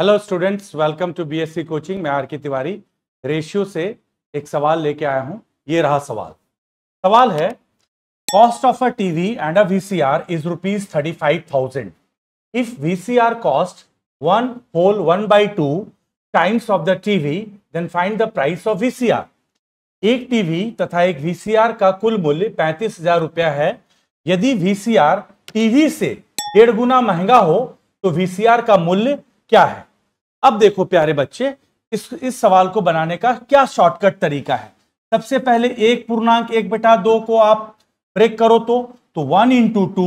hello students welcome to BSc coaching मैं R K Tiwari ratio से एक सवाल लेके आया हूं ये रहा सवाल सवाल है cost of a TV and a VCR is rupees thirty five thousand if VCR cost one whole one by two times of the TV then find the price of VCR एक टीवी तथा एक VCR का कुल मूल्य पैंतीस हजार रुपया है यदि वीसीआर टीवी से डेढ़ गुना महंगा हो तो वीसीआर का मूल्य क्या है अब देखो प्यारे बच्चे इस इस सवाल को बनाने का क्या शॉर्टकट तरीका है सबसे पहले एक पूर्णांक एक बेटा दो को आप ब्रेक करो तो तो one into two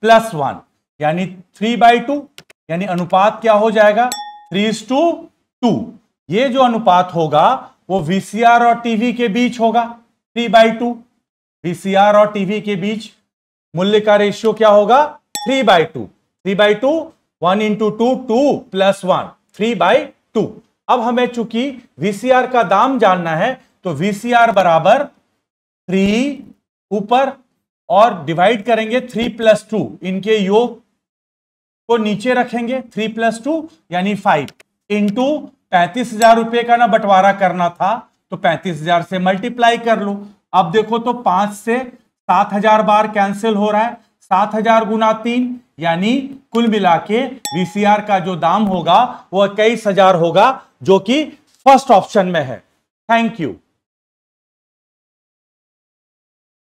plus one यानी थ्री बाई टू यानी अनुपात क्या हो जाएगा थ्री इज टू टू ये जो अनुपात होगा वो वीसीआर और टीवी के बीच होगा थ्री बाई टू वीसीआर और टीवी के बीच मूल्य का रेशियो क्या होगा three by two three by two one into two two plus one three by two अब हमें चूंकि वीसीआर का दाम जानना है तो वीसीआर बराबर थ्री ऊपर और डिवाइड करेंगे थ्री प्लस टू इनके योग को नीचे रखेंगे थ्री प्लस टू यानी फाइव इंटू पैंतीस हजार रुपए का ना बंटवारा करना था तो पैंतीस हजार से मल्टीप्लाई कर लो अब देखो तो पांच से सात हजार बार कैंसिल हो रहा है सात हजार गुना तीन यानी कुल मिला के वीसीआर का जो दाम होगा वह इक्कीस हजार होगा जो कि फर्स्ट ऑप्शन में है थैंक यू